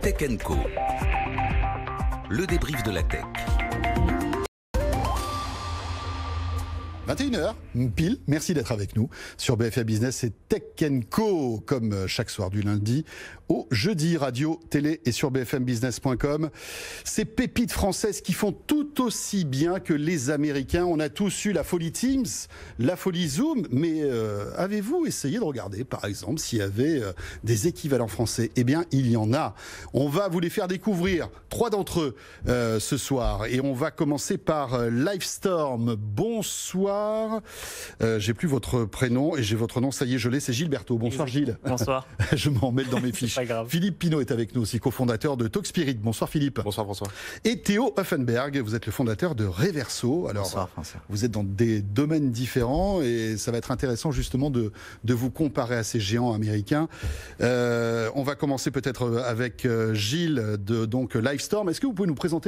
Tech Co. Le débrief de la tech. 21h, mm, pile. Merci d'être avec nous sur BFM Business et Tech Co, comme euh, chaque soir du lundi au jeudi, radio, télé et sur bfmbusiness.com. Ces pépites françaises qui font tout aussi bien que les Américains. On a tous eu la folie Teams, la folie Zoom, mais euh, avez-vous essayé de regarder, par exemple, s'il y avait euh, des équivalents français Eh bien, il y en a. On va vous les faire découvrir, trois d'entre eux, ce soir. Et on va commencer par Livestorm. Bonsoir. Euh, j'ai plus votre prénom et j'ai votre nom, ça y est, je l'ai, c'est Gilles Berthaud. Bonsoir Gilles. Bonsoir. je m'en mêle dans mes fiches. Philippe Pinault est avec nous aussi, cofondateur de Talk Bonsoir Philippe. Bonsoir François. Et Théo Offenberg, vous êtes le fondateur de Reverso. Alors, bonsoir François. Vous êtes dans des domaines différents et ça va être intéressant justement de, de vous comparer à ces géants américains. Euh, on va commencer peut-être avec euh, Gilles de donc Livestorm. Est-ce que vous pouvez nous présenter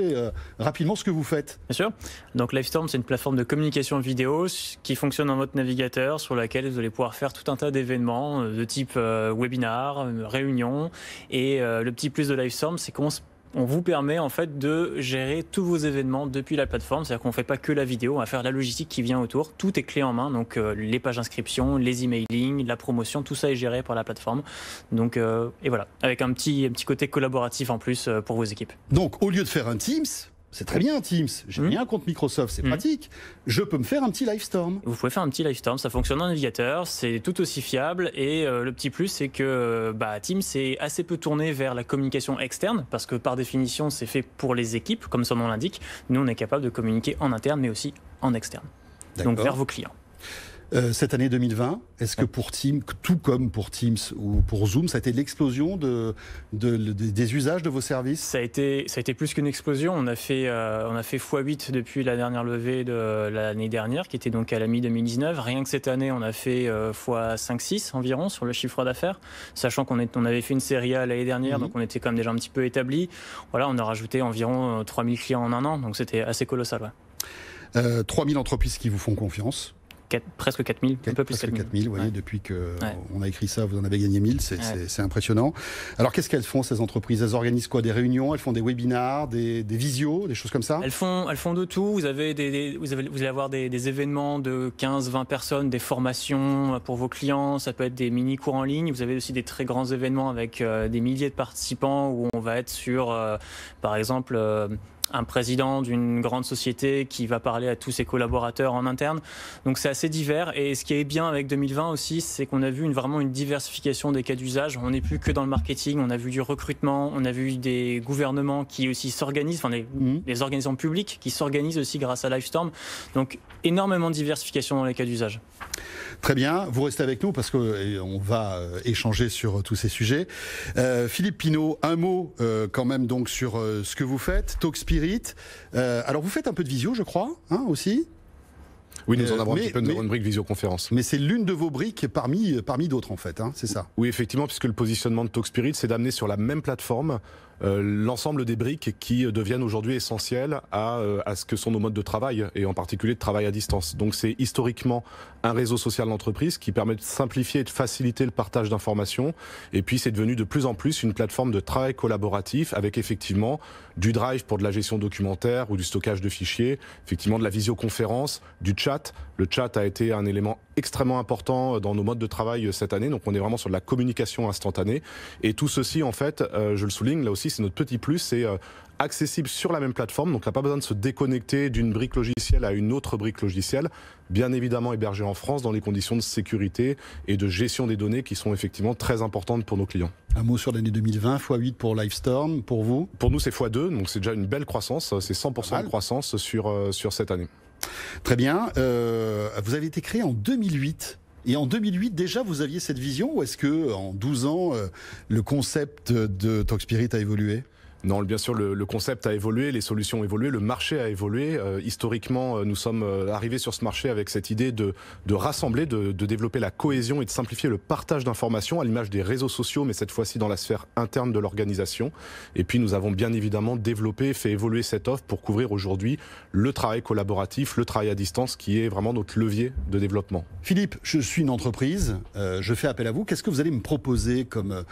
rapidement ce que vous faites Bien sûr. Donc Livestorm, c'est une plateforme de communication vidéo qui fonctionne dans votre navigateur sur laquelle vous allez pouvoir faire tout un tas d'événements euh, de type euh, webinar, euh, réunion. Et le petit plus de Livestorm, c'est qu'on vous permet en fait de gérer tous vos événements depuis la plateforme. C'est-à-dire qu'on ne fait pas que la vidéo, on va faire la logistique qui vient autour. Tout est clé en main, donc les pages d'inscription, les emailing, la promotion, tout ça est géré par la plateforme. Donc et voilà, avec un petit, petit côté collaboratif en plus pour vos équipes. Donc au lieu de faire un Teams, c'est très bien Teams, j'ai hmm. bien rien contre Microsoft, c'est hmm. pratique. Je peux me faire un petit Livestorm. Vous pouvez faire un petit Livestorm, ça fonctionne en navigateur, c'est tout aussi fiable et euh, le petit plus c'est que euh, bah, Teams est assez peu tourné vers la communication externe parce que par définition c'est fait pour les équipes, comme son nom l'indique. Nous on est capable de communiquer en interne mais aussi en externe, donc vers vos clients. Euh, cette année 2020, est-ce que pour Teams, tout comme pour Teams ou pour Zoom, ça a été l'explosion des usages de vos services ça a, été, ça a été plus qu'une explosion. On a fait, euh, on a fait x8 depuis la dernière levée de l'année dernière, qui était donc à la mi-2019. Rien que cette année, on a fait euh, x5-6 environ sur le chiffre d'affaires, sachant qu'on on avait fait une série A l'année dernière, donc mhm. on était quand même déjà un petit peu établi. Voilà, on a rajouté environ 3000 clients en un an, donc c'était assez colossal. 3000 entreprises qui vous font confiance presque 4000, un peu plus. 4000, depuis qu'on euh, on a écrit ça, vous en avez gagné 1000, c'est impressionnant. Alors qu'est-ce qu'elles font ces entreprises Elles organisent quoi Des réunions, elles font des webinars, des, visios, des choses comme ça elles font, elles font de tout. Vous, avez vous, allez avoir des, événements de 15-20 personnes, des formations pour vos clients, ça peut être des mini-cours en ligne. Vous avez aussi des très grands événements avec euh, des milliers de participants où on va être sur, euh, par exemple, un président d'une grande société qui va parler à tous ses collaborateurs en interne. Donc c'est assez divers. Et ce qui est bien avec 2020 aussi, c'est qu'on a vu une, vraiment une diversification des cas d'usage. On n'est plus que dans le marketing, on a vu du recrutement, on a vu des gouvernements qui aussi s'organisent, enfin des, mhm. organisations publiques qui s'organisent aussi grâce à Livestorm. Donc énormément de diversification dans les cas d'usage. Très bien, vous restez avec nous parce qu'on euh, va euh, échanger sur euh, tous ces sujets. Philippe Pinault, un mot quand même donc sur ce que vous faites, Talk Spirit. alors vous faites un peu de visio, je crois, hein, aussi oui, nous en avons un petit peu de une brique visioconférence. Mais c'est l'une de vos briques parmi, parmi d'autres, en fait, hein, c'est ça Oui, effectivement, puisque le positionnement de Talk Spirit, c'est d'amener sur la même plateforme euh, l'ensemble des briques qui deviennent aujourd'hui essentielles à, euh, à ce que sont nos modes de travail, et en particulier de travail à distance. Donc c'est historiquement un réseau social d'entreprise qui permet de simplifier et de faciliter le partage d'informations, et puis c'est devenu de plus en plus une plateforme de travail collaboratif avec effectivement du drive pour de la gestion documentaire ou du stockage de fichiers, effectivement de la visioconférence, du chat. Le chat a été un élément extrêmement important dans nos modes de travail euh, cette année, donc on est vraiment sur de la communication instantanée. Et tout ceci, en fait, je le souligne, là aussi, c'est notre petit plus, c'est euh, accessible sur la même plateforme, donc il n'y pas besoin de se déconnecter d'une brique logicielle à une autre brique logicielle, bien évidemment hébergée en France dans les conditions de sécurité et de gestion des données qui sont effectivement très importantes pour nos clients. Un mot sur l'année 2020, x8 pour Livestorm, pour vous Pour nous c'est x2, donc c'est déjà une belle croissance, c'est 100% de croissance sur, euh, sur cette année. Très bien, euh, vous avez été créé en 2008 et en 2008, déjà, vous aviez cette vision ou est-ce que en 12 ans, euh, le concept de Talk Spirit a évolué non, bien sûr, le, concept a évolué, les solutions ont évolué, le marché a évolué. Euh, historiquement, euh, nous sommes euh, arrivés sur ce marché avec cette idée de, rassembler, de, développer la cohésion et de simplifier le partage d'informations à l'image des réseaux sociaux, mais cette fois-ci dans la sphère interne de l'organisation. Et puis, nous avons bien évidemment développé, fait évoluer cette offre pour couvrir aujourd'hui le travail collaboratif, le travail à distance, qui est vraiment notre levier de développement. Philippe, je suis une entreprise, je fais appel à vous. Qu'est-ce que vous allez me proposer comme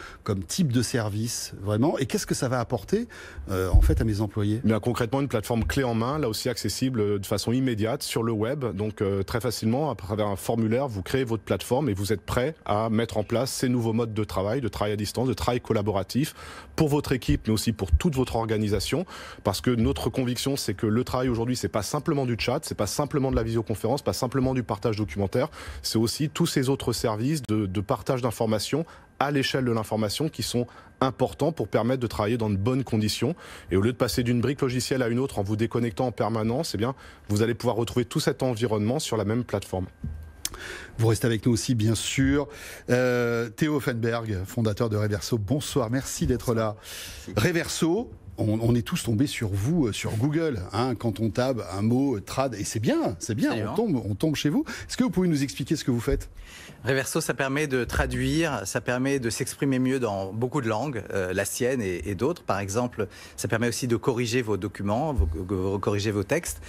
type de service, vraiment Et qu'est-ce que ça va apporter euh, en fait à mes employés Mais concrètement une plateforme clé en main, là aussi accessible de façon immédiate sur le web, donc euh, très facilement à travers un formulaire, vous créez votre plateforme et vous êtes prêt à mettre en place ces nouveaux modes de travail, de travail à distance, de travail collaboratif pour votre équipe, mais aussi pour toute votre organisation, parce que notre conviction c'est que le travail aujourd'hui c'est pas simplement du chat, c'est pas simplement de la visioconférence, pas simplement du partage documentaire, c'est aussi tous ces autres services de, de partage d'informations à l'échelle de l'information qui sont important pour permettre de travailler dans de bonnes conditions. Et au lieu de passer d'une brique logicielle à une autre en vous déconnectant en permanence, et eh bien, vous allez pouvoir retrouver tout cet environnement sur la même plateforme. Vous restez avec nous aussi, bien sûr. Euh, Théo Offenberg, fondateur de Reverso, bonsoir, merci d'être là. Reverso, on, est tous tombés sur vous, euh, sur Google, hein, quand on tape un mot euh, trad, et c'est bien, c'est bien, on hein. tombe, on tombe chez vous. Est-ce que vous pouvez nous expliquer ce que vous faites Reverso, ça permet de traduire, ça permet de s'exprimer mieux dans beaucoup de langues, euh, la sienne et, d'autres. Par exemple, ça permet aussi de corriger vos documents, vos, vos, corriger vos textes.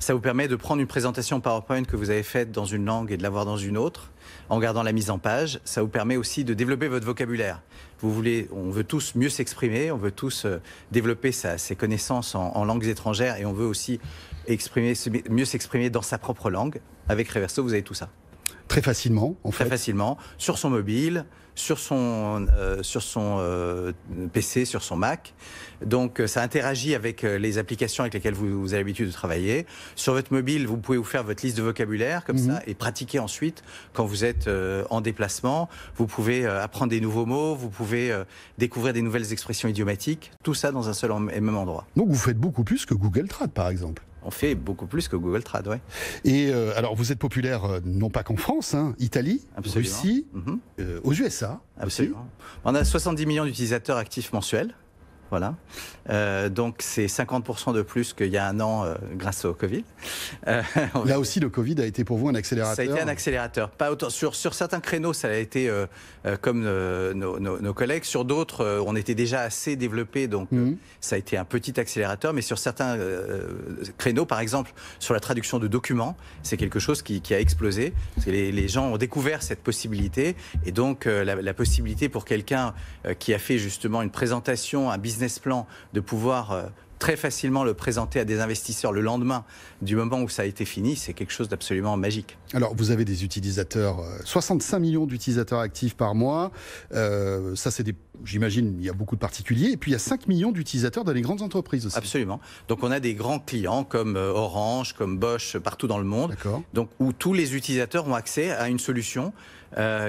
Ça vous permet de prendre une présentation PowerPoint que vous avez faite dans une langue et de l'avoir dans une autre, en gardant la mise en page. Ça vous permet aussi de développer votre vocabulaire. Vous voulez, on veut tous mieux s'exprimer, on veut tous euh, développer ses connaissances en, langues étrangères et on veut aussi exprimer, mieux s'exprimer dans sa propre langue. Avec Reverso, vous avez tout ça. Très facilement, en fait. Très facilement, sur son mobile, sur son, euh, sur son euh, PC, sur son Mac. Donc euh, ça interagit avec les applications avec lesquelles vous, avez l'habitude de travailler. Sur votre mobile, vous pouvez vous faire votre liste de vocabulaire comme mhm. ça et pratiquer ensuite quand vous êtes en déplacement. Vous pouvez apprendre des nouveaux mots, vous pouvez découvrir des nouvelles expressions idiomatiques, tout ça dans un seul et même endroit. Donc vous faites beaucoup plus que Google Trad par exemple. On fait beaucoup plus que Google Trad, Et euh, alors, vous êtes populaire euh, non pas qu'en France, hein, Italie, Russie, mhm. euh, aux USA. Absolument. On a 70 millions d'utilisateurs actifs mensuels. Voilà. Euh, donc c'est 50% de plus qu'il y a un an euh, grâce au Covid. Euh, Là aussi, le Covid a été pour vous un accélérateur Ça a été un accélérateur. Pas autant, sur, sur certains créneaux, ça a été comme nos, collègues. Sur d'autres, on était déjà assez développé, donc mhm. ça a été un petit accélérateur. Mais sur certains créneaux, par exemple, sur la traduction de documents, c'est quelque chose qui, a explosé. les, gens ont découvert cette possibilité. Et donc, la, la, possibilité pour quelqu'un qui a fait justement une présentation, un business plan, de pouvoir euh, très facilement le présenter à des investisseurs le lendemain du moment où ça a été fini, c'est quelque chose d'absolument magique. Alors, vous avez des utilisateurs, 65 euh, millions d'utilisateurs actifs par mois. Euh, ça, c'est J'imagine, il y a beaucoup de particuliers. Et puis, il y a 5 millions d'utilisateurs dans les grandes entreprises aussi. Absolument. Donc, on a des grands clients comme euh, Orange, comme Bosch, partout dans le monde. Donc, où tous les utilisateurs ont accès à une solution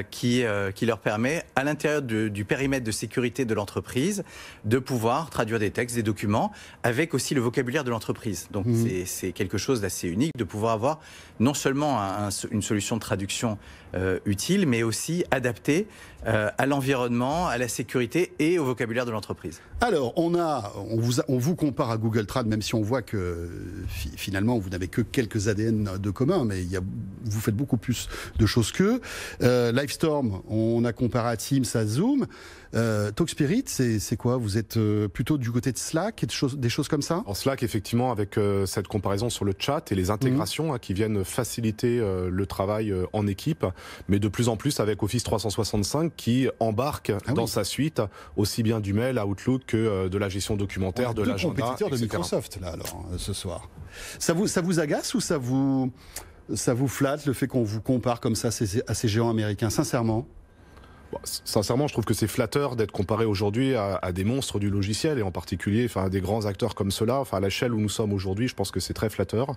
qui, qui leur permet, à l'intérieur du, périmètre de sécurité de l'entreprise, de pouvoir traduire des textes, des documents, avec aussi le vocabulaire de l'entreprise. Donc, mmh. c'est quelque chose chose d'assez unique de pouvoir avoir non seulement une solution de traduction euh, utile, mais aussi adapté euh, à l'environnement, à la sécurité et au vocabulaire de l'entreprise. Alors, on, a, on, vous on vous compare à Google Trad, même si on voit que finalement, vous n'avez que quelques ADN de commun, mais vous faites beaucoup plus de choses qu'eux. Euh, Livestorm, on a comparé à Teams, à Zoom. Euh, TalkSpirit, c'est quoi Vous êtes euh, plutôt du côté de Slack et des choses comme ça En Slack, effectivement, avec cette comparaison sur le chat et les mhm. intégrations hein, qui viennent faciliter le travail en équipe, mais de plus en plus avec Office 365 qui embarque ah dans sa suite aussi bien du mail à Outlook que euh, de la gestion documentaire, de l'agenda. de Microsoft là alors euh, ce soir. Ça vous agace ou ça vous flatte le fait qu'on vous compare comme ça à ces géants américains Sincèrement. Bah, sincèrement, je trouve que c'est flatteur d'être comparé aujourd'hui à, des monstres du logiciel et en particulier enfin, à des grands acteurs comme cela. Enfin, à l'échelle où nous sommes aujourd'hui, je pense que c'est très flatteur.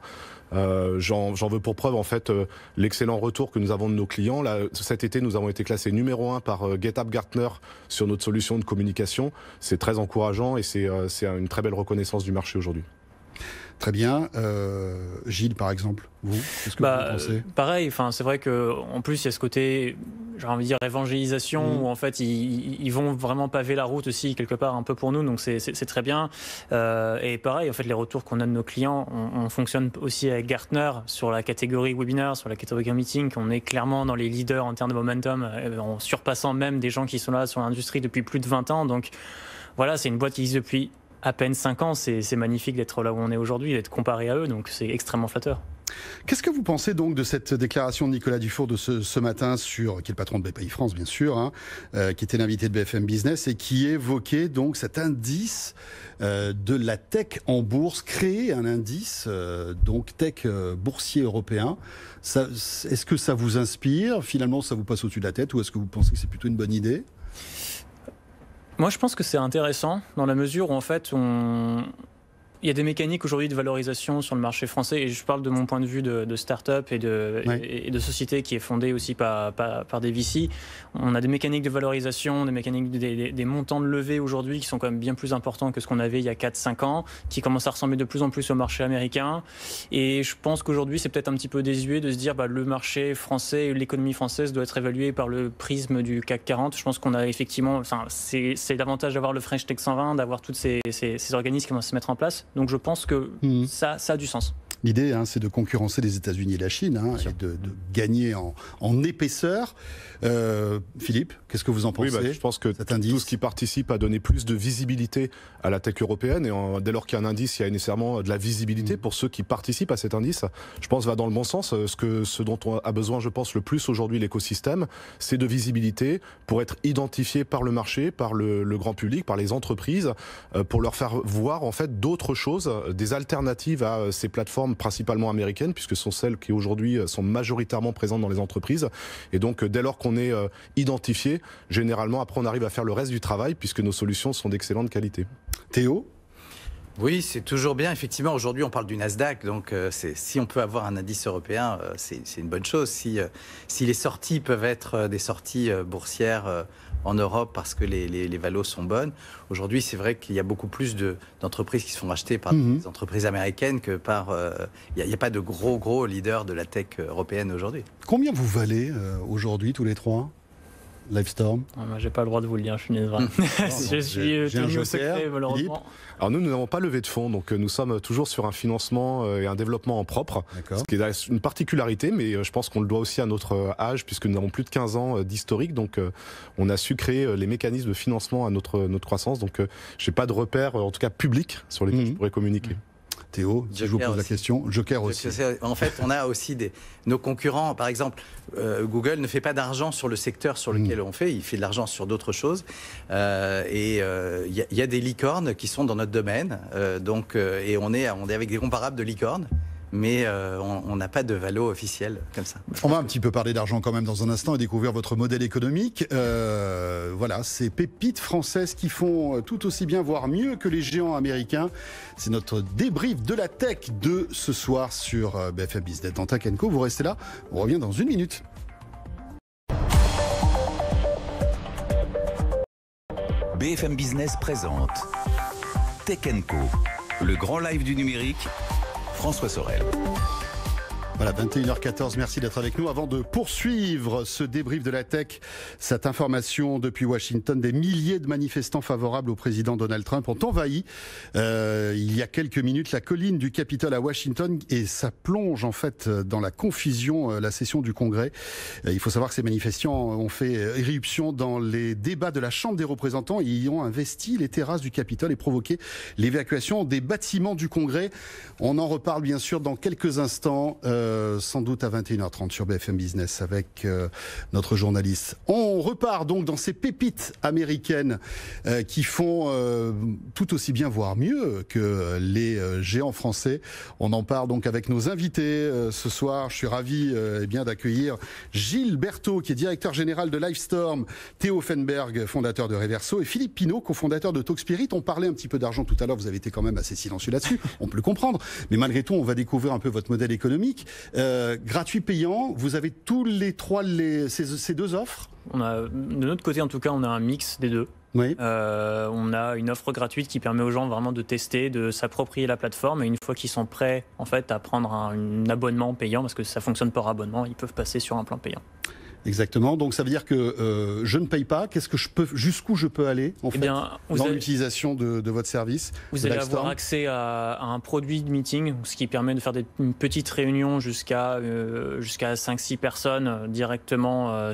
Euh, j'en veux pour preuve en fait euh, l'excellent retour que nous avons de nos clients. Là, cet été, nous avons été classés numéro un par euh, GetUp Gartner sur notre solution de communication. C'est très encourageant et c'est une très belle reconnaissance du marché aujourd'hui. Très bien. Euh, Gilles, par exemple, vous, qu'est-ce que bah, vous pensez euh, Pareil, c'est vrai qu'en plus, il y a ce côté, j'ai envie de dire, évangélisation, mm. où en fait, ils, vont vraiment paver la route aussi, quelque part, un peu pour nous, donc c'est très bien. Euh, et pareil, en fait, les retours qu'on a de nos clients, on, on, fonctionne aussi avec Gartner sur la catégorie webinar, sur la catégorie meeting, on est clairement dans les leaders en termes de momentum, en surpassant même des gens qui sont là sur l'industrie depuis plus de 20 ans, donc voilà, c'est une boîte qui existe depuis à peine 5 ans, c'est magnifique d'être là où on est aujourd'hui d'être comparé à eux, donc c'est extrêmement flatteur. Qu'est-ce que vous pensez donc de cette déclaration de Nicolas Dufour de ce, matin sur, qui est le patron de BPI France bien sûr, hein, euh, qui était l'invité de BFM Business et qui évoquait donc cet indice euh, de la tech en bourse, créer un indice euh, donc tech boursier européen. Est-ce que ça vous inspire Finalement, ça vous passe au-dessus de la tête ou est-ce que vous pensez que c'est plutôt une bonne idée moi, je pense que c'est intéressant dans la mesure où en fait, on, il y a des mécaniques aujourd'hui de valorisation sur le marché français, et je parle de mon point de vue de, de start-up et de, de société qui est fondée aussi par, par, des VC. On a des mécaniques de valorisation, des mécaniques des, montants de levée aujourd'hui qui sont quand même bien plus importants que ce qu'on avait il y a 4-5 ans, qui commencent à ressembler de plus en plus au marché américain. Et je pense qu'aujourd'hui, c'est peut-être un petit peu désuet de se dire bah, le marché français, l'économie française doit être évaluée par le prisme du CAC 40. Je pense qu'on a effectivement, enfin, c'est davantage d'avoir le French Tech 120, d'avoir toutes ces, ces organismes qui vont se mettre en place donc je pense que hmm. ça, ça a du sens. L'idée, hein, c'est de concurrencer les États-Unis et la Chine hein, et de, de, gagner en, en épaisseur. Euh, Philippe, qu'est-ce que vous en pensez oui, bah, Je pense que tout ce qui participe à donner plus de visibilité à la tech européenne, et dès lors qu'il y a un indice, il y a nécessairement de la visibilité mm. pour ceux qui participent à cet indice, je pense va dans le bon sens. Euh, ce, que, ce dont on a besoin, je pense, le plus aujourd'hui l'écosystème, c'est de visibilité pour être identifié par le marché, par le, le grand public, par les entreprises, euh, pour leur faire voir en fait d'autres choses, euh, des alternatives à ces plateformes principalement américaines, puisque ce sont celles qui aujourd'hui euh, sont majoritairement présentes dans les entreprises. Et donc, euh, dès lors qu'on est euh, identifié, généralement, après, on arrive à faire le reste du travail, puisque nos solutions sont d'excellente qualité. Théo, oui, c'est toujours bien. Effectivement, aujourd'hui, on parle du Nasdaq. Donc, euh, si on peut avoir un indice européen, euh, c'est une bonne chose. Si, euh, si, les sorties peuvent être des sorties boursières en Europe parce que les, les, valos sont bonnes, aujourd'hui, c'est vrai qu'il y a beaucoup plus d'entreprises qui se font acheter par mhm. des entreprises américaines que par. Il n'y a, a, pas de gros, gros leaders de la tech européenne aujourd'hui. Combien vous valez aujourd'hui, tous les trois Livestorm. Ah, j'ai pas le droit de vous le dire, je suis navré. je suis tenu au secret, malheureusement. Alors nous, nous n'avons pas levé de fonds, donc euh, nous sommes toujours sur un financement euh, et un développement en propre, ce qui est une particularité, mais euh, je pense qu'on le doit aussi à notre âge, puisque nous avons plus de 15 ans d'historique, donc on a su créer les mécanismes de financement à notre, notre croissance, donc j'ai pas de repères, en tout cas public, sur lesquels mhm. je pourrais communiquer. Mhm. Théo, je vous pose la question. Joker aussi. En fait, on a aussi nos concurrents. Par exemple, euh, Google ne fait pas d'argent sur le secteur sur hmm. lequel on fait. Il fait de l'argent sur d'autres choses. Euh, et euh, il y, a des licornes qui sont dans notre domaine. donc, et on est avec des comparables de licornes mais euh, on n'a pas de valo officiel comme ça. On va un petit peu parler d'argent quand même dans un instant et découvrir votre modèle économique. Euh, voilà, ces pépites françaises qui font euh, tout aussi bien, voire mieux que les géants américains. C'est notre débrief de la tech de ce soir sur BFM Business. Dans Tech vous restez là, on revient dans une minute. BFM Business présente Tech Co, le grand live du numérique François Sorel. Voilà, 21h14, merci d'être avec nous. Avant de poursuivre ce débrief de la tech, cette information depuis Washington, des milliers de manifestants favorables au président Donald Trump ont envahi euh, il y a quelques minutes la colline du Capitole à Washington et ça plonge en fait dans la confusion euh, la session du Congrès. Euh, il faut savoir que ces manifestants ont fait irruption dans les débats de la Chambre des représentants et y ont investi les terrasses du Capitole et provoqué l'évacuation des bâtiments du Congrès. On en reparle bien sûr dans quelques instants. Euh, sans doute à 21h30 sur BFM Business avec euh, notre journaliste. On repart donc dans ces pépites américaines euh, qui font tout aussi bien, voire mieux que les géants français. On en part donc avec nos invités ce soir. Je suis ravi eh bien d'accueillir Gilles Berthaud, qui est directeur général de Livestorm, Théo Fenberg, fondateur de Reverso, et Philippe Pinault, cofondateur de Talkspirit. On parlait un petit peu d'argent tout à l'heure, vous avez été quand même assez silencieux là-dessus, on peut le comprendre, mais malgré tout, on va découvrir un peu votre modèle économique. Euh, gratuit payant, vous avez tous les trois ces, deux offres on a, De notre côté, en tout cas, on a un mix des deux. Euh, on a une offre gratuite qui permet aux gens vraiment de tester, de s'approprier la plateforme. Et une fois qu'ils sont prêts en fait, à prendre un, un abonnement payant, parce que ça fonctionne par abonnement, ils peuvent passer sur un plan payant. Exactement. Donc ça veut dire que euh, je ne paye pas. Qu'est-ce que je peux, jusqu'où je peux aller en eh fait, dans l'utilisation de, votre service Vous allez avoir accès à, un produit de meeting, ce qui permet de faire des, une petite réunion jusqu'à euh, jusqu'à 5-6 personnes euh, directement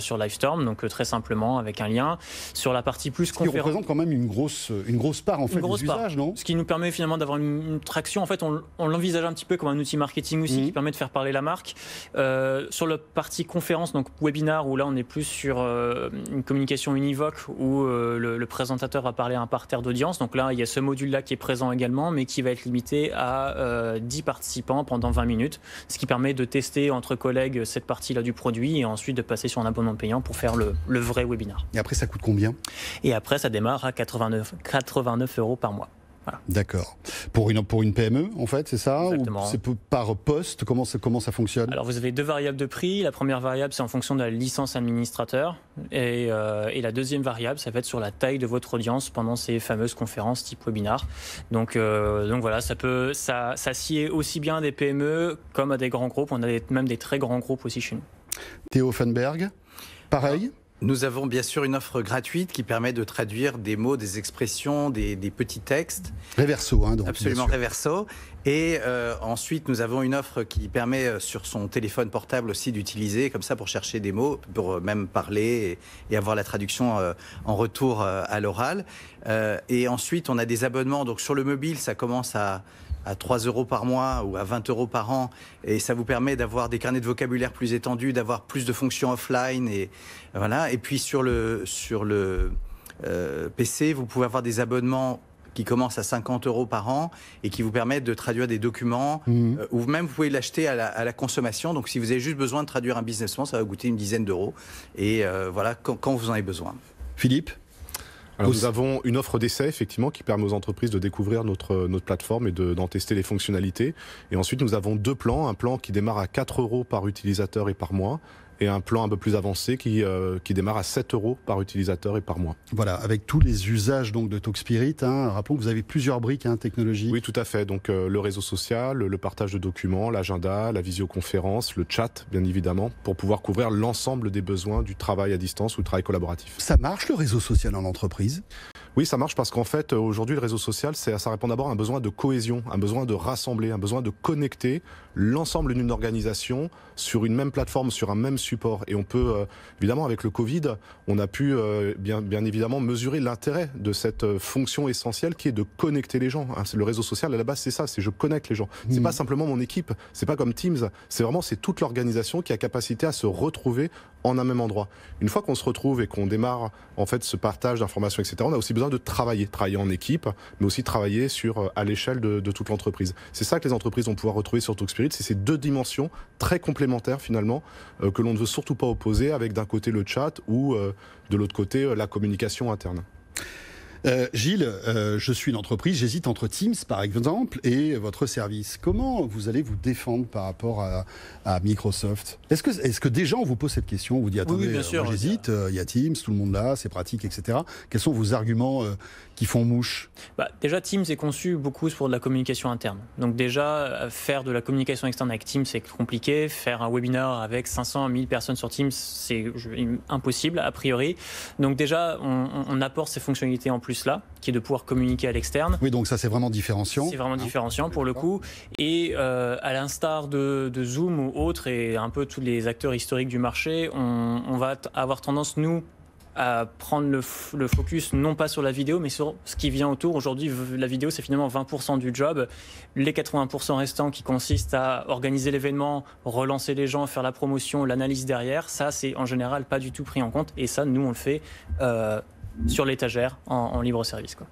sur Livestorm, donc très simplement avec un lien. Sur la partie plus conférence, qui représente quand même une grosse une grosse part en fait des usages, non Ce qui nous permet finalement d'avoir une, traction. En fait, on, l'envisage un petit peu comme un outil marketing aussi mhm. qui permet de faire parler la marque. sur la partie conférence, donc webinar où là on est plus sur euh, une communication univoque où euh, le, présentateur va parler à un parterre d'audience. Donc là, il y a ce module-là qui est présent également, mais qui va être limité à 10 euh, participants pendant 20 minutes, ce qui permet de tester entre collègues cette partie-là du produit et ensuite de passer sur un abonnement payant pour faire le, vrai webinar. Et après, ça coûte combien Et après, ça démarre à 89 euros par mois. D'accord. Pour une, pour une PME, en fait, c'est ça c'est par poste comment, comment ça fonctionne Alors, vous avez deux variables de prix. La première variable, c'est en fonction de la licence administrateur. Euh, et, la deuxième variable, ça va être sur la taille de votre audience pendant ces fameuses conférences type webinar. Donc, euh, donc voilà, ça peut ça, aussi bien à des PME comme à des grands groupes. On a même des très grands groupes aussi chez nous. Théo Fenberg, pareil nous avons bien sûr une offre gratuite qui permet de traduire des mots, des expressions, des, petits textes. Réverso, hein, donc. Absolument Reverso. Et euh, ensuite, nous avons une offre qui permet euh, sur son téléphone portable aussi d'utiliser, comme ça, pour chercher des mots, pour euh, même parler et, avoir la traduction en retour à l'oral. et ensuite, on a des abonnements. Donc sur le mobile, ça commence à à 3 euros par mois ou à 20 euros par an. Et ça vous permet d'avoir des carnets de vocabulaire plus étendus, d'avoir plus de fonctions offline. Et, voilà. et puis sur le, sur le euh, PC, vous pouvez avoir des abonnements qui commencent à 50 euros par an et qui vous permettent de traduire des documents, mmh. euh, ou même vous pouvez l'acheter à, la, à, la, consommation. Donc si vous avez juste besoin de traduire un business plan, ça va vous coûter une dizaine d'euros. Et euh, voilà, quand, quand vous en avez besoin. Philippe nous avons une offre d'essai, effectivement, qui permet aux entreprises de découvrir notre, euh, notre plateforme et d'en tester les fonctionnalités. Et ensuite, nous avons deux plans. Un plan qui démarre à 4 euros par utilisateur et par mois et un plan un peu plus avancé qui, euh, démarre à 7 euros par utilisateur et par mois. Voilà, avec tous les usages donc de TalkSpirit, hein. rappelons que vous avez plusieurs briques hein, technologiques. Oui, tout à fait. Donc euh, le réseau social, le partage de documents, l'agenda, la visioconférence, le chat, bien évidemment, pour pouvoir couvrir l'ensemble des besoins du travail à distance ou travail collaboratif. Ça marche le réseau social en entreprise oui, ça marche parce qu'en fait, euh, aujourd'hui, le réseau social, ça répond d'abord à un besoin de cohésion, un besoin de rassembler, un besoin de connecter l'ensemble d'une organisation sur une même plateforme, sur un même support. Et on peut, euh, évidemment, avec le Covid, on a pu euh, bien, bien évidemment mesurer l'intérêt de cette fonction essentielle qui est de connecter les gens. Hein. C'est Le réseau social, à la base, c'est ça, c'est je connecte les gens. C'est mmh. pas simplement mon équipe, c'est pas comme Teams, c'est vraiment c'est toute l'organisation qui a capacité à se retrouver en un même endroit. Une fois qu'on se retrouve et qu'on démarre en fait ce partage d'informations, etc., on a aussi besoin de travailler, travailler en équipe, mais aussi travailler sur euh, à l'échelle de, toute l'entreprise. C'est ça que les entreprises vont pouvoir retrouver sur Talkspirit, c'est ces deux dimensions très complémentaires finalement euh, que l'on ne veut surtout pas opposer avec d'un côté le chat ou euh, de l'autre côté la communication interne. Euh, Gilles, euh, je suis une entreprise, j'hésite entre Teams par exemple et votre service. Comment vous allez vous défendre par rapport à, Microsoft Est-ce que, est que vous posent cette question On vous dit attendez, euh, j'hésite, il y a Teams, tout le monde là, c'est pratique, etc. Quels sont vos arguments font mouche bah, Déjà, Teams est conçu beaucoup pour de la communication interne. Donc déjà, euh, faire de la communication externe avec Teams, c'est compliqué. Faire un webinar avec 500 1000 personnes sur Teams, c'est impossible, a priori. Donc déjà, on, apporte ces fonctionnalités en plus là, qui est de pouvoir communiquer à l'externe. Oui, donc ça, c'est vraiment différenciant. C'est vraiment hein. différenciant pour le coup. Et euh, à l'instar de, Zoom ou autres, et un peu tous les acteurs historiques du marché, on, on va avoir tendance, nous, à prendre le, focus non pas sur la vidéo, mais sur ce qui vient autour. Aujourd'hui, la vidéo, c'est finalement 20% du job. Les 80% restants qui consistent à organiser l'événement, relancer les gens, faire la promotion, l'analyse derrière, ça, c'est en général pas du tout pris en compte. Et ça, nous, on le fait euh, sur l'étagère, en, libre service. Quoi.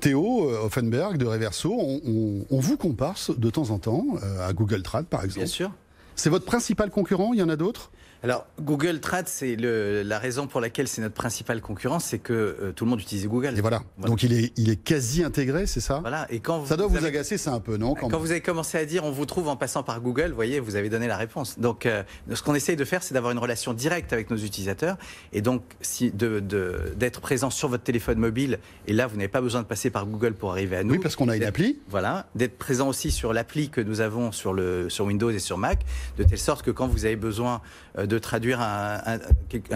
Théo euh, Offenberg de Reverso, on, on, vous compare de temps en temps euh, à Google Trad, par exemple. Bien sûr. C'est votre principal concurrent, il y en a d'autres alors, Google Trad, c'est la raison pour laquelle c'est notre principale concurrence, c'est que euh, tout le monde utilise Google. Et voilà. Donc, il est, il est quasi intégré, c'est ça Voilà. Et quand ça doit vous, agacer, c'est un peu, non quand, vous... avez commencé à dire on vous trouve en passant par Google, vous voyez, vous avez donné la réponse. Donc, euh, ce qu'on essaye de faire, c'est d'avoir une relation directe avec nos utilisateurs. Et donc, si, d'être de, présent sur votre téléphone mobile. Et là, vous n'avez pas besoin de passer par Google pour arriver à nous. Oui, parce qu'on a une appli. Voilà. D'être présent aussi sur l'appli que nous avons sur, le, sur Windows et sur Mac, de telle sorte que quand vous avez besoin euh, de de traduire un,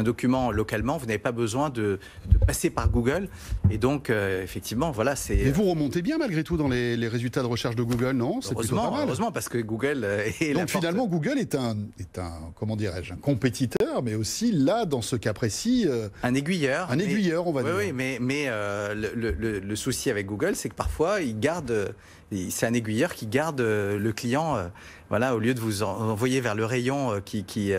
document localement, vous n'avez pas besoin de, passer par Google. Et donc, euh, effectivement, voilà, c'est. Mais vous remontez bien malgré tout dans les, résultats de recherche de Google, non C'est Heureusement, parce que Google euh, est. Donc finalement, Google est un, est un comment dirais-je, un compétiteur, mais aussi là, dans ce cas précis, euh, un aiguilleur. Un aiguilleur, on va dire. Oui, mais mais le, souci avec Google, c'est que parfois, il garde. C'est un aiguilleur qui garde le client voilà, au lieu de vous envoyer vers le rayon qui, qui,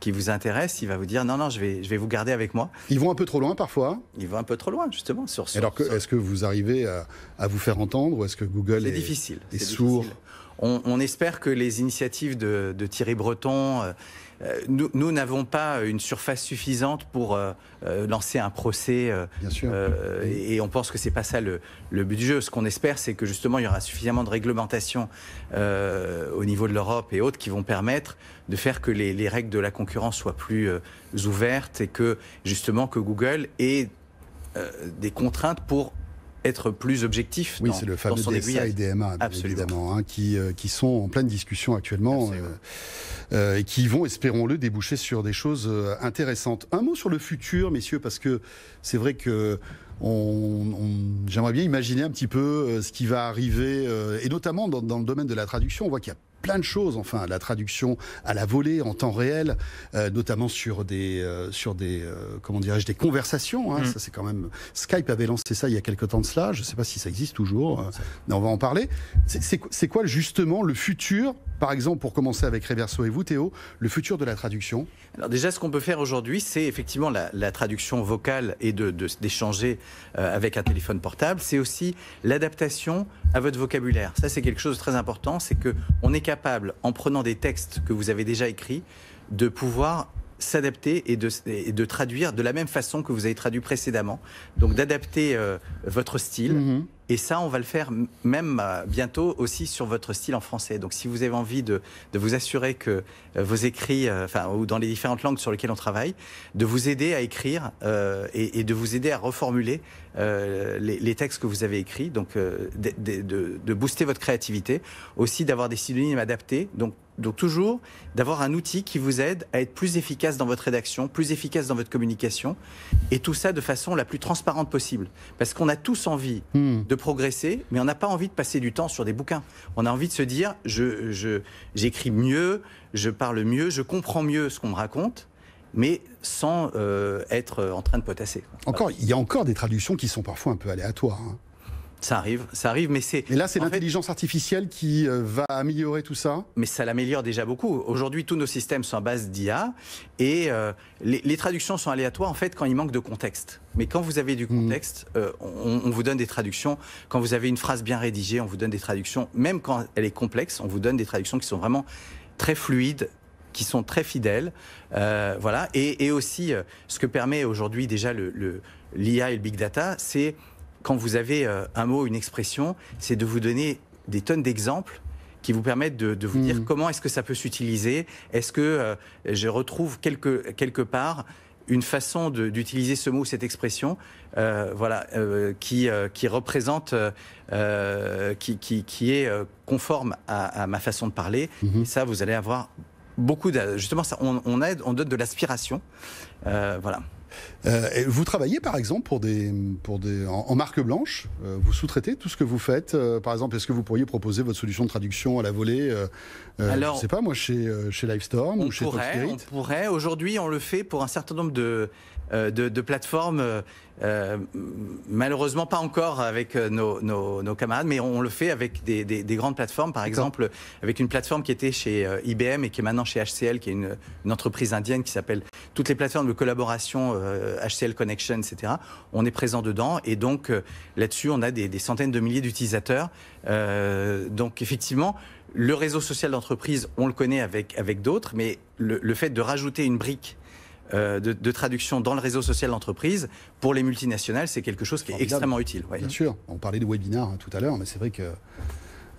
qui vous intéresse, il va vous dire non, non, je vais, je vais vous garder avec moi. Ils vont un peu trop loin parfois. Ils vont un peu trop loin, justement. Sur, sur Alors, est-ce que vous arrivez à, vous faire entendre ou est-ce que Google est, difficile, est, sourd on, espère que les initiatives de, Thierry Breton, euh, euh, nous n'avons pas une surface suffisante pour euh, lancer un procès. Et, on pense que ce n'est pas ça le, but du jeu. Ce qu'on espère, c'est que justement, il y aura suffisamment de réglementation au niveau de l'Europe et autres qui vont permettre de faire que les, règles de la concurrence soient plus ouvertes et que justement que Google ait des contraintes pour être plus objectif. Oui, c'est le fameux DSA et DMA, Absolument. évidemment, hein, qui, euh, qui sont en pleine discussion actuellement euh, euh, et qui vont, espérons-le, déboucher sur des choses intéressantes. Un mot sur le futur, messieurs, parce que c'est vrai que on j'aimerais bien imaginer un petit peu ce qui va arriver, et notamment dans, dans, le domaine de la traduction, on voit qu'il y a plein de choses, enfin la traduction à la volée en temps réel, euh, notamment sur des euh, sur des euh, comment dirais-je des conversations. Hein. Mm. Ça c'est quand même Skype avait lancé ça il y a quelque temps de cela. Je ne sais pas si ça existe toujours, mais on va en parler. C'est quoi justement le futur, par exemple pour commencer avec Reverso et vous Théo, le futur de la traduction Alors déjà ce qu'on peut faire aujourd'hui, c'est effectivement la, traduction vocale et de d'échanger avec un téléphone portable. C'est aussi l'adaptation à votre vocabulaire. Ça c'est quelque chose de très important, c'est que on est capable, en prenant des textes que vous avez déjà écrits, de pouvoir s'adapter et de, traduire de la même façon que vous avez traduit précédemment. Donc d'adapter euh, votre style. Mhm. Et ça, on va le faire même euh, bientôt aussi sur votre style en français. Donc si vous avez envie de, de vous assurer que euh, vos écrits, euh, enfin, ou dans les différentes langues sur lesquelles on travaille, de vous aider à écrire et, de vous aider à reformuler les, textes que vous avez écrits, donc de, de booster votre créativité, aussi d'avoir des synonymes adaptés. Donc donc toujours d'avoir un outil qui vous aide à être plus efficace dans votre rédaction, plus efficace dans votre communication, et tout ça de façon la plus transparente possible. Parce qu'on a tous envie hmm. de progresser, mais on n'a pas envie de passer du temps sur des bouquins. On a envie de se dire, j'écris mieux, je parle mieux, je comprends mieux ce qu'on me raconte mais sans euh, être euh, en train de potasser. Encore, il y a encore des traductions qui sont parfois un peu aléatoires. Hein. Ça arrive, ça arrive, mais c'est. Et là, c'est l'intelligence artificielle qui euh, va améliorer tout ça. Mais ça l'améliore déjà beaucoup. Aujourd'hui, tous nos systèmes sont à base d'IA et euh, les, traductions sont aléatoires en fait quand il manque de contexte. Mais quand vous avez du mm. contexte, euh, on, vous donne des traductions. Quand vous avez une phrase bien rédigée, on vous donne des traductions. Même quand elle est complexe, on vous donne des traductions qui sont vraiment très fluides, qui sont très fidèles. voilà. Et, aussi, ce que permet aujourd'hui déjà l'IA le, l'IA et le big data, c'est quand vous avez euh, un mot, une expression, c'est de vous donner des tonnes d'exemples qui vous permettent de, vous dire hmm. comment est-ce que ça peut s'utiliser, est-ce que euh, je retrouve quelque, quelque part une façon d'utiliser ce mot, ou cette expression, euh, voilà, qui, qui représente, qui, qui, qui, est conforme à, ma façon de parler. Hmm. ça, vous allez avoir beaucoup de, justement, ça, on, on, aide, on donne de l'aspiration, voilà. Euh, vous travaillez par exemple pour des, pour des, en, marque blanche, euh, vous sous-traitez tout ce que vous faites. Euh, par exemple, est-ce que vous pourriez proposer votre solution de traduction à la volée Alors, Je sais pas moi chez chez Livestorm ou chez pourrait, On pourrait. Aujourd'hui, on le fait pour un certain nombre de de, plateformes. malheureusement, pas encore avec nos, nos, camarades, mais on le fait avec des, des, des grandes plateformes. Par exemple, avec une plateforme qui était chez IBM et qui est maintenant chez HCL, qui est une, une entreprise indienne qui s'appelle toutes les plateformes de collaboration HCL euh, Connection, etc. On est présent dedans et donc euh, là-dessus, on a des, centaines de milliers d'utilisateurs. Euh, donc effectivement, le réseau social d'entreprise, on le connaît avec, avec d'autres, mais le, fait de rajouter une brique de, traduction dans le réseau social d'entreprise, pour les multinationales, c'est quelque chose qui est extrêmement utile. Bien sûr, on parlait de webinar hein, tout à l'heure, mais c'est vrai que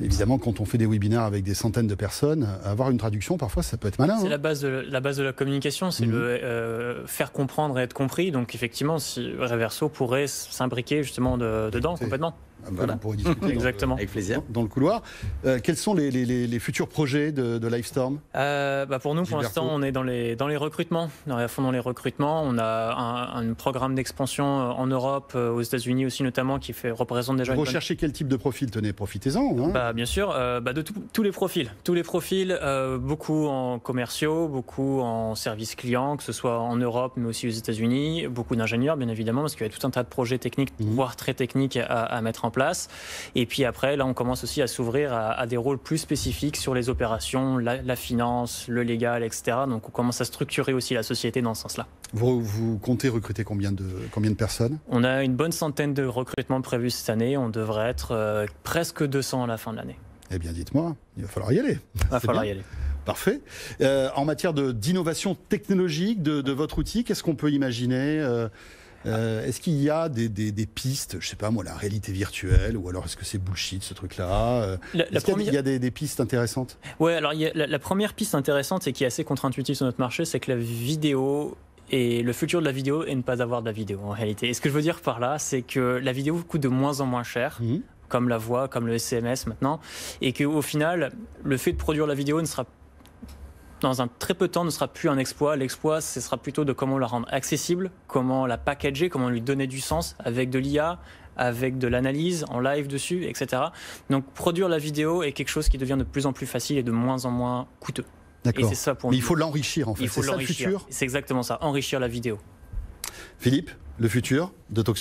évidemment, quand on fait des webinaires avec des centaines de personnes, avoir une traduction, parfois, ça peut être malin. C'est hein. la, base de la, communication, c'est mhm. le euh, faire comprendre et être compris. Donc, effectivement, si Reverso pourrait s'imbriquer justement dedans complètement. On pourrait discuter Exactement. avec plaisir. Dans, le couloir. Euh, quels sont les, futurs projets de, Lifestorm euh, bah Pour nous, pour l'instant, on est dans les, dans les recrutements, on à fond dans les recrutements. On a un, programme d'expansion euh, en Europe, aux États-Unis aussi notamment, qui fait, représente déjà. Vous recherchez quel type de profil Tenez, profitez-en. Hein. Bah, bien sûr, bah de tous les profils. Tous les profils, beaucoup en commerciaux, beaucoup en services clients, que ce soit en Europe, mais aussi aux États-Unis, beaucoup d'ingénieurs, bien évidemment, parce qu'il y a tout un tas de projets techniques, mhm. voire très techniques, à, à mettre en place. Et puis après, là, on commence aussi à s'ouvrir à, des rôles plus spécifiques sur les opérations, la, finance, le légal, etc. Donc on commence à structurer aussi la société dans ce sens-là. Vous, comptez recruter combien de, combien de personnes On a une bonne centaine de recrutements prévus cette année. On devrait être euh, presque 200 à la fin de l'année. Eh bien, dites-moi, il va falloir y aller. Il va falloir y aller. Parfait. Euh, en matière d'innovation technologique de, votre outil, qu'est-ce qu'on peut imaginer euh, euh, est-ce qu'il y a des, pistes, je sais pas moi, la réalité virtuelle, ou alors est-ce que c'est bullshit ce truc-là euh, la, première... Il y a des, pistes intéressantes Oui, alors la, première piste intéressante et qui est assez contre-intuitive sur notre marché, c'est que la vidéo et le futur de la vidéo est ne pas avoir de la vidéo en réalité. Et ce que je veux dire par là, c'est que la vidéo coûte de moins en moins cher. Mhm. comme la voix, comme le SMS maintenant, et qu'au final, le fait de produire la vidéo ne sera pas dans un très peu de temps ne sera plus un exploit. L'exploit, ce sera plutôt de comment la rendre accessible, comment la packager, comment lui donner du sens avec de l'IA, avec de l'analyse en live dessus, etc. Donc produire la vidéo est quelque chose qui devient de plus en plus facile et de moins en moins coûteux. D'accord. c'est pour Mais il faut l'enrichir en fait. Il faut l'enrichir. C'est exactement ça, enrichir la vidéo. Philippe, le futur de Talk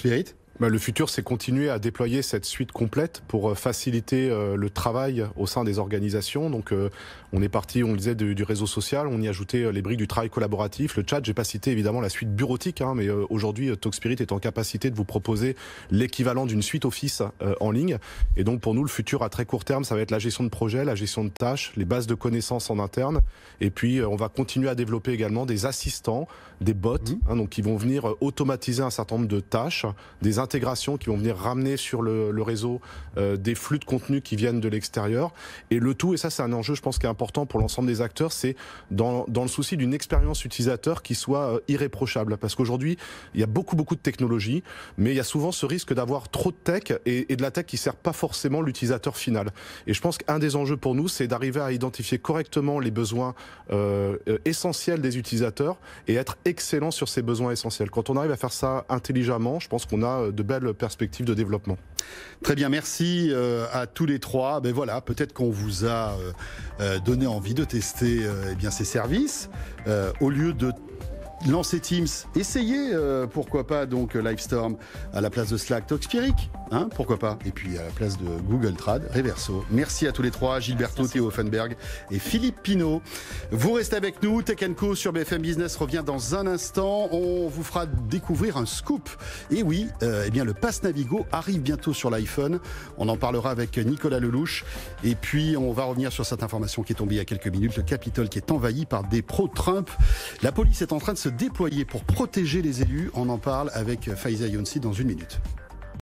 bah, le futur, c'est continuer à déployer cette suite complète pour euh, faciliter euh, le travail au sein des organisations. Donc, euh, on est parti, on le disait, du, réseau social, on y ajoutait les briques du travail collaboratif, le chat. J'ai pas cité évidemment la suite bureautique, hein, mais aujourd'hui, TalkSpirit est en capacité de vous proposer l'équivalent d'une suite Office en ligne. Et donc, pour nous, le futur à très court terme, ça va être la gestion de projet, la gestion de tâches, les bases de connaissances en interne. Et puis, on va continuer à développer également des assistants, des bots, mmh. hein, donc qui vont venir automatiser un certain nombre de tâches, des qui vont venir ramener sur le, réseau euh, des flux de contenu qui viennent de l'extérieur. Et le tout, et ça c'est un enjeu je pense qui est important pour l'ensemble des acteurs, c'est dans, dans, le souci d'une expérience utilisateur qui soit euh, irréprochable. Parce qu'aujourd'hui, il y a beaucoup beaucoup de technologies, mais il y a souvent ce risque d'avoir trop de tech et, de la tech qui sert pas forcément l'utilisateur final. Et je pense qu'un des enjeux pour nous, c'est d'arriver à identifier correctement les besoins euh, essentiels des utilisateurs et être excellent sur ces besoins essentiels. Quand on arrive à faire ça intelligemment, je pense qu'on a de de belles perspectives de développement. Très bien, merci euh, à tous les trois. Ben voilà, peut-être qu'on vous a euh, euh, donné envie de tester eh bien ces services au lieu de lancer Teams, essayez pourquoi pas donc Livestorm à la place de Slack Toxpiric. Hein, pourquoi pas Et puis à la place de Google Trad, Reverso. Merci à tous les trois, Gilberto, Théo Offenberg et Philippe Pinault. Vous restez avec nous, Tech Co sur BFM Business revient dans un instant. On vous fera découvrir un scoop. Et oui, euh, eh bien le Pass Navigo arrive bientôt sur l'iPhone. On en parlera avec Nicolas Lelouch. Et puis on va revenir sur cette information qui est tombée il y a quelques minutes, le Capitole qui est envahi par des pro-Trump. La police est en train de se déployer pour protéger les élus. On en parle avec Faiza Younsi dans une minute.